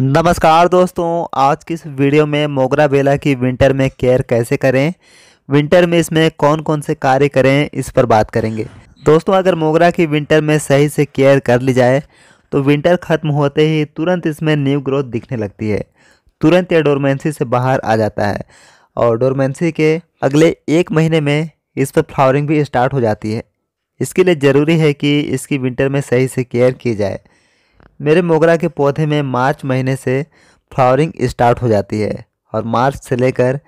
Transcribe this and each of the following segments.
नमस्कार दोस्तों आज की इस वीडियो में मोगरा बेला की विंटर में केयर कैसे करें विंटर में इसमें कौन कौन से कार्य करें इस पर बात करेंगे दोस्तों अगर मोगरा की विंटर में सही से केयर कर ली जाए तो विंटर ख़त्म होते ही तुरंत इसमें न्यू ग्रोथ दिखने लगती है तुरंत यह डोरमेंसी से बाहर आ जाता है और डोरमेंसी के अगले एक महीने में इस पर फ्लावरिंग भी स्टार्ट हो जाती है इसके लिए ज़रूरी है कि इसकी विंटर में सही से केयर की जाए मेरे मोगरा के पौधे में मार्च महीने से फ्लावरिंग स्टार्ट हो जाती है और मार्च से लेकर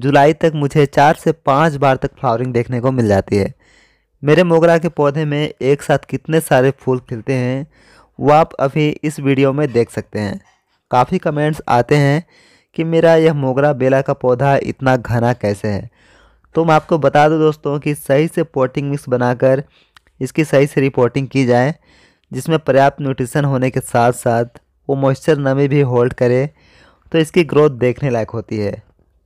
जुलाई तक मुझे चार से पाँच बार तक फ्लावरिंग देखने को मिल जाती है मेरे मोगरा के पौधे में एक साथ कितने सारे फूल खिलते हैं वो आप अभी इस वीडियो में देख सकते हैं काफ़ी कमेंट्स आते हैं कि मेरा यह मोगरा बेला का पौधा इतना घना कैसे है तो मैं आपको बता दूं दोस्तों कि सही से पोटिंग मिक्स बनाकर इसकी सही से रिपोर्टिंग की जाए जिसमें पर्याप्त न्यूट्रिशन होने के साथ साथ वो मॉइस्चर नमी भी होल्ड करे तो इसकी ग्रोथ देखने लायक होती है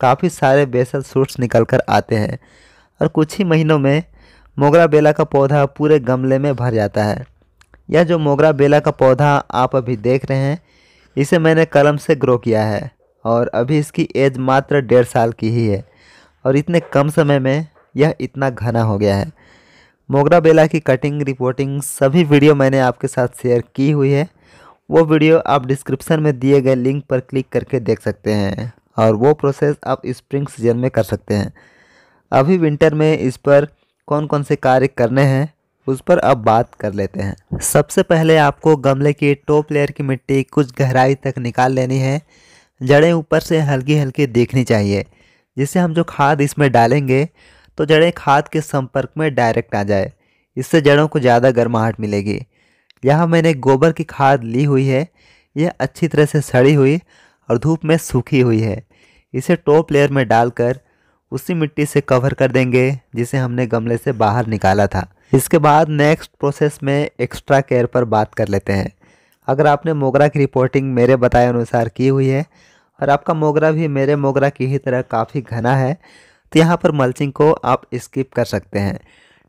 काफ़ी सारे बेसल सूट्स निकल कर आते हैं और कुछ ही महीनों में मोगरा बेला का पौधा पूरे गमले में भर जाता है यह जो मोगरा बेला का पौधा आप अभी देख रहे हैं इसे मैंने कलम से ग्रो किया है और अभी इसकी एज मात्र डेढ़ साल की ही है और इतने कम समय में यह इतना घना हो गया है मोगरा बेला की कटिंग रिपोर्टिंग सभी वीडियो मैंने आपके साथ शेयर की हुई है वो वीडियो आप डिस्क्रिप्शन में दिए गए लिंक पर क्लिक करके देख सकते हैं और वो प्रोसेस आप स्प्रिंग सीजन में कर सकते हैं अभी विंटर में इस पर कौन कौन से कार्य करने हैं उस पर अब बात कर लेते हैं सबसे पहले आपको गमले की टॉप लेयर की मिट्टी कुछ गहराई तक निकाल लेनी है जड़ें ऊपर से हल्की हल्की देखनी चाहिए जिसे हम जो खाद इसमें डालेंगे तो जड़ें खाद के संपर्क में डायरेक्ट आ जाए इससे जड़ों को ज़्यादा गर्माहट मिलेगी यहाँ मैंने गोबर की खाद ली हुई है यह अच्छी तरह से सड़ी हुई और धूप में सूखी हुई है इसे टॉप लेयर में डालकर उसी मिट्टी से कवर कर देंगे जिसे हमने गमले से बाहर निकाला था इसके बाद नेक्स्ट प्रोसेस में एक्स्ट्रा केयर पर बात कर लेते हैं अगर आपने मोगरा की रिपोर्टिंग मेरे बताए अनुसार की हुई है और आपका मोगरा भी मेरे मोगरा की ही तरह काफ़ी घना है तो यहाँ पर मल्चिंग को आप स्किप कर सकते हैं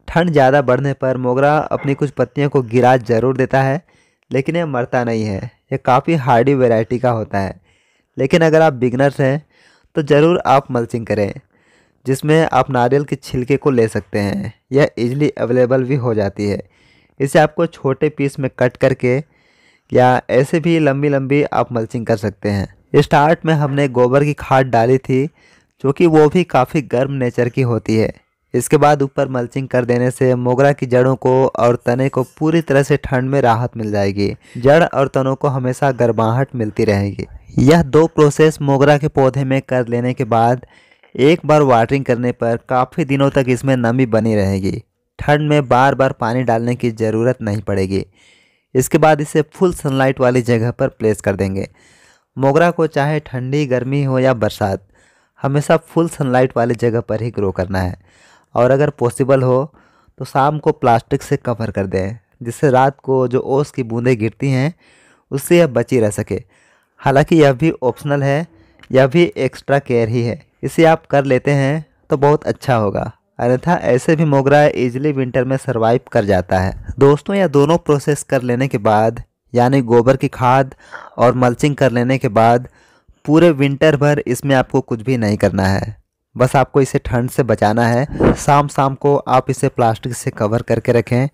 ठंड ज़्यादा बढ़ने पर मोगरा अपनी कुछ पत्तियों को गिरा जरूर देता है लेकिन यह मरता नहीं है यह काफ़ी हार्डी वेराइटी का होता है लेकिन अगर आप बिगनर्स हैं तो ज़रूर आप मल्चिंग करें जिसमें आप नारियल के छिलके को ले सकते हैं यह इजली अवेलेबल भी हो जाती है इसे आपको छोटे पीस में कट करके या ऐसे भी लंबी लंबी आप मल्चिंग कर सकते हैं स्टार्ट में हमने गोबर की खाद डाली थी कि वो भी काफ़ी गर्म नेचर की होती है इसके बाद ऊपर मल्चिंग कर देने से मोगरा की जड़ों को और तने को पूरी तरह से ठंड में राहत मिल जाएगी जड़ और तनों को हमेशा गर्माहट मिलती रहेगी यह दो प्रोसेस मोगरा के पौधे में कर लेने के बाद एक बार वाटरिंग करने पर काफ़ी दिनों तक इसमें नमी बनी रहेगी ठंड में बार बार पानी डालने की ज़रूरत नहीं पड़ेगी इसके बाद इसे फुल सनलाइट वाली जगह पर प्लेस कर देंगे मोगरा को चाहे ठंडी गर्मी हो या बरसात हमेशा फुल सनलाइट वाली जगह पर ही ग्रो करना है और अगर पॉसिबल हो तो शाम को प्लास्टिक से कवर कर दें जिससे रात को जो ओस की बूंदें गिरती हैं उससे यह बची रह सके हालांकि यह भी ऑप्शनल है यह भी एक्स्ट्रा केयर ही है इसे आप कर लेते हैं तो बहुत अच्छा होगा अन्यथा ऐसे भी मोगरा इजली विंटर में सर्वाइव कर जाता है दोस्तों यह दोनों प्रोसेस कर लेने के बाद यानी गोबर की खाद और मल्चिंग कर लेने के बाद पूरे विंटर भर इसमें आपको कुछ भी नहीं करना है बस आपको इसे ठंड से बचाना है शाम शाम को आप इसे प्लास्टिक से कवर करके रखें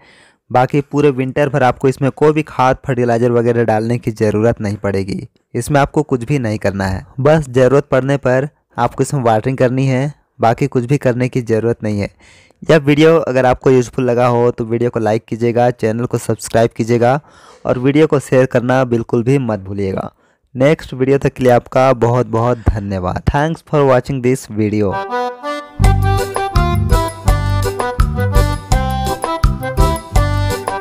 बाकी पूरे विंटर भर आपको इसमें कोई भी खाद फर्टिलाइज़र वगैरह डालने की ज़रूरत नहीं पड़ेगी इसमें आपको कुछ भी नहीं करना है बस ज़रूरत पड़ने पर आपको इसमें वाटरिंग करनी है बाकी कुछ भी करने की ज़रूरत नहीं है यह वीडियो अगर आपको यूज़फुल लगा हो तो वीडियो को लाइक कीजिएगा चैनल को सब्सक्राइब कीजिएगा और वीडियो को शेयर करना बिल्कुल भी मत भूलिएगा नेक्स्ट वीडियो तक के लिए आपका बहुत बहुत धन्यवाद thanks for watching this video